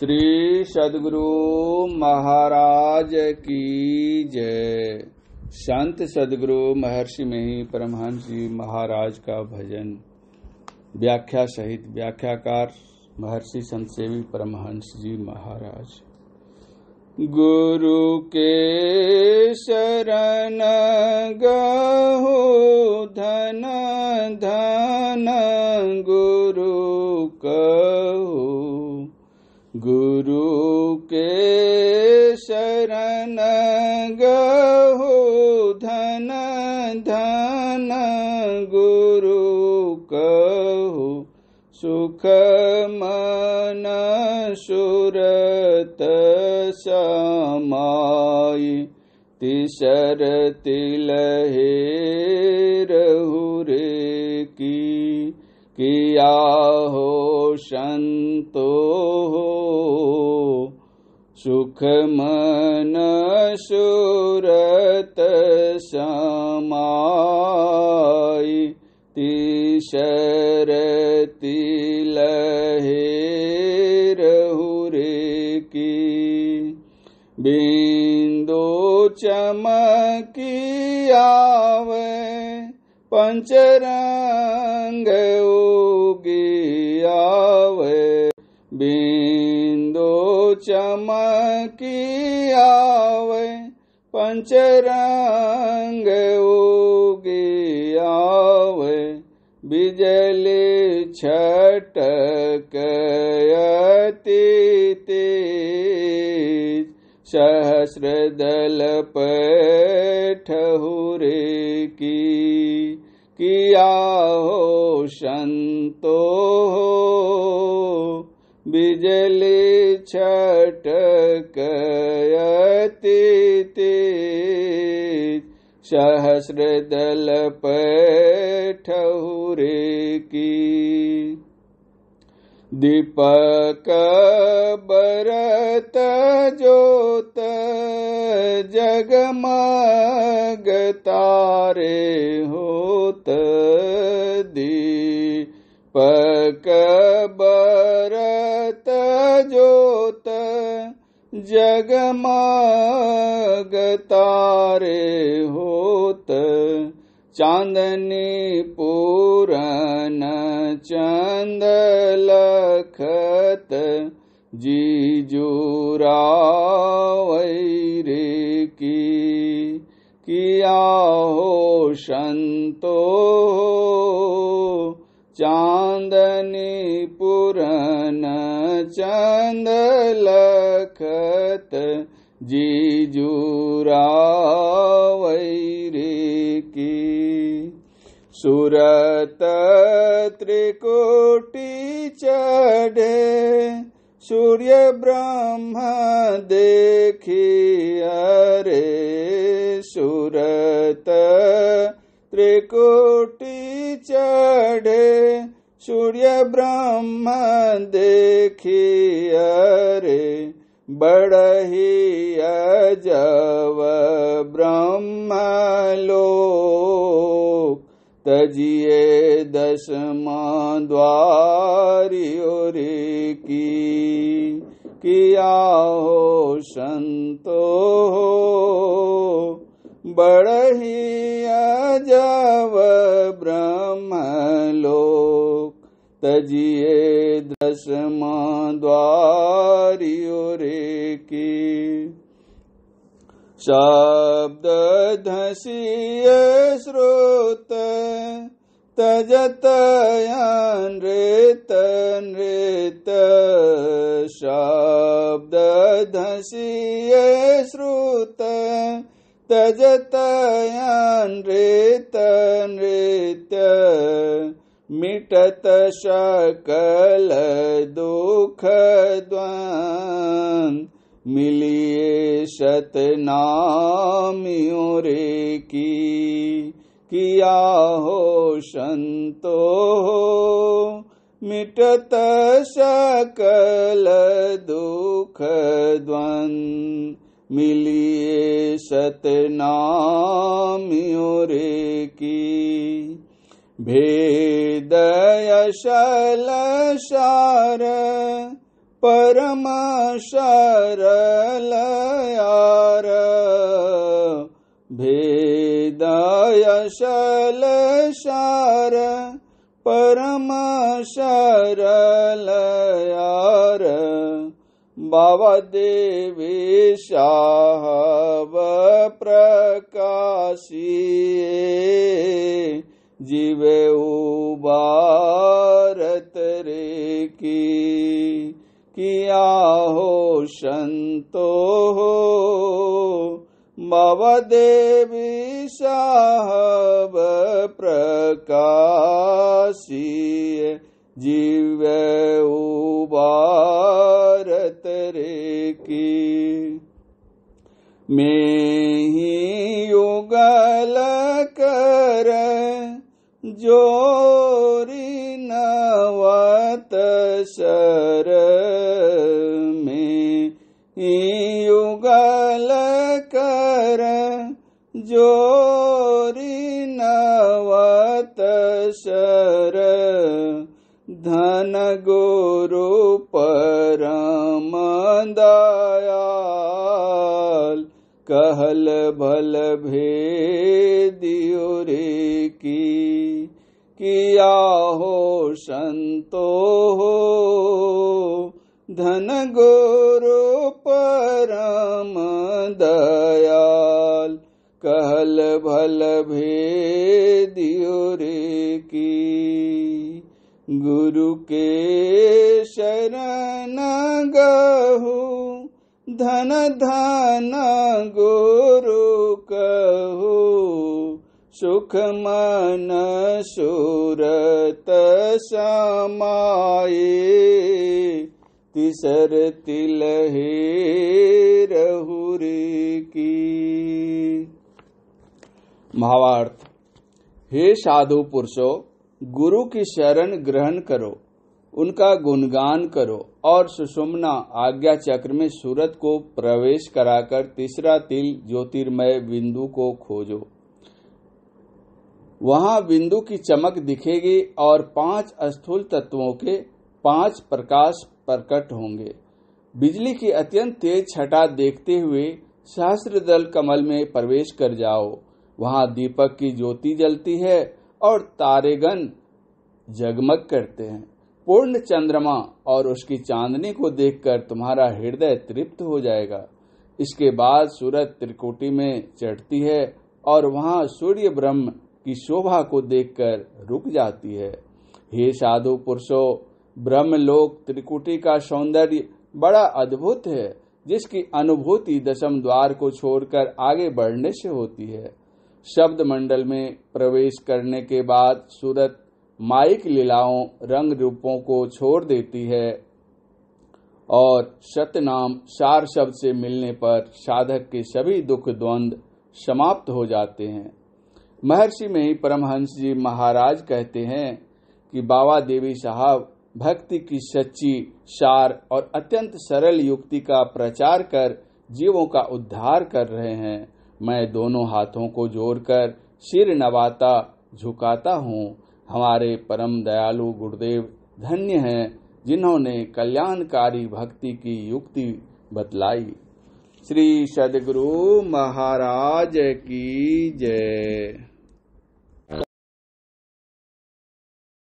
श्री सदगुरु महाराज की जय संत सदगुरु महर्षि मही परमहंस जी महाराज का भजन व्याख्या सहित व्याख्याकार महर्षि संत सेवी परमहंस जी महाराज गुरु के शरण गहो धन धन गुरु कहो के गुरुके शरणग धन धन गुरुकु सुख तिलहे शिसरतिलहेरौ रे किया हो संतो हो सुख मन सुरत समाई तिशरति लहे रहुरे की बिंदु चमकियाव पंचरंग उगी आवे बिंदो पंचरंग उगी आवे बिजली छटकयती तेज सहस्र दल पे किया हो संतो हो बिजली छटकयति तेज सहस्र दल पे की दीपक वरत ज्योत होत होत दीपक पकरत ज्योत जगमागता होत चांदनी पूरन चंद लखत जीजुरावैरे की किया हो संतो चांदनी पुरन चंद लखत जीजुरा सुरत त्रिकोटि चढ़े सूर्य ब्रह्मा देखी रे सूरत त्रिकोटि चढ़े सूर्य ब्रह्मा देखी रे बड़ही अजब ब्रह्मा लो तजिए दशमा द्वारियोरे की किया हो संतो हो बड़ही ब्रह्म लोक तजिए दशमा द्वारियोरे की शाब्द श्रोत तजतयान् रेत शाब्द धसिय श्रुत तजतयान् नृत मिटत शकल दुखद्वान् मिलिए शतनामियों रे की किया हो संतो मिटत सकल दुख द्वन मिलिए सतनामियों रे की भेदय शल सार परम शरलयार भेदाय शलशार परम शरलार बाबा देवी शाह प्र सन्तो मव देवी साहब प्रकाशीय जीव उबारत रे की मैं ही युगल कर जोरी नवत शरण गोरि शर धन परम दयाल कहल भलभे द्यूरि की किया हो धन गुरु परम दया कहल भल भेदियो रे की गुरु के शरण गहू धन धन गुरु कहू सुख मन सुरत समाये तिसर तिलहे रहुरे की भावार्थ हे साधु पुरुषो गुरु की शरण ग्रहण करो उनका गुणगान करो और सुषुम्ना आज्ञा चक्र में सूरत को प्रवेश कराकर तीसरा तिल ज्योतिर्मय बिंदु को खोजो वहां बिंदु की चमक दिखेगी और पांच स्थूल तत्वों के पांच प्रकाश प्रकट होंगे बिजली की अत्यंत तेज छटा देखते हुए सहस्त्र दल कमल में प्रवेश कर जाओ वहां दीपक की ज्योति जलती है और तारेगन जगमग करते हैं पूर्ण चंद्रमा और उसकी चांदनी को देखकर तुम्हारा हृदय तृप्त हो जाएगा इसके बाद सूरज त्रिकुटी में चढ़ती है और वहां सूर्य ब्रह्म की शोभा को देखकर रुक जाती है हे साधु पुरुषो ब्रह्म लोक त्रिकुटी का सौंदर्य बड़ा अद्भुत है जिसकी अनुभूति दशम द्वार को छोड़कर आगे बढ़ने से होती है शब्द मंडल में प्रवेश करने के बाद सूरत माइक लीलाओं रंग रूपों को छोड़ देती है और सतनाम सार शब्द से मिलने पर साधक के सभी दुख द्वंद समाप्त हो जाते हैं महर्षि में ही परमहंस जी महाराज कहते हैं कि बाबा देवी साहब भक्ति की सच्ची सार और अत्यंत सरल युक्ति का प्रचार कर जीवों का उद्धार कर रहे हैं मैं दोनों हाथों को जोड़कर सिर नवाता झुकाता हूँ हमारे परम दयालु गुरुदेव धन्य हैं जिन्होंने कल्याणकारी भक्ति की युक्ति बतलाई श्री सदगुरु महाराज की जय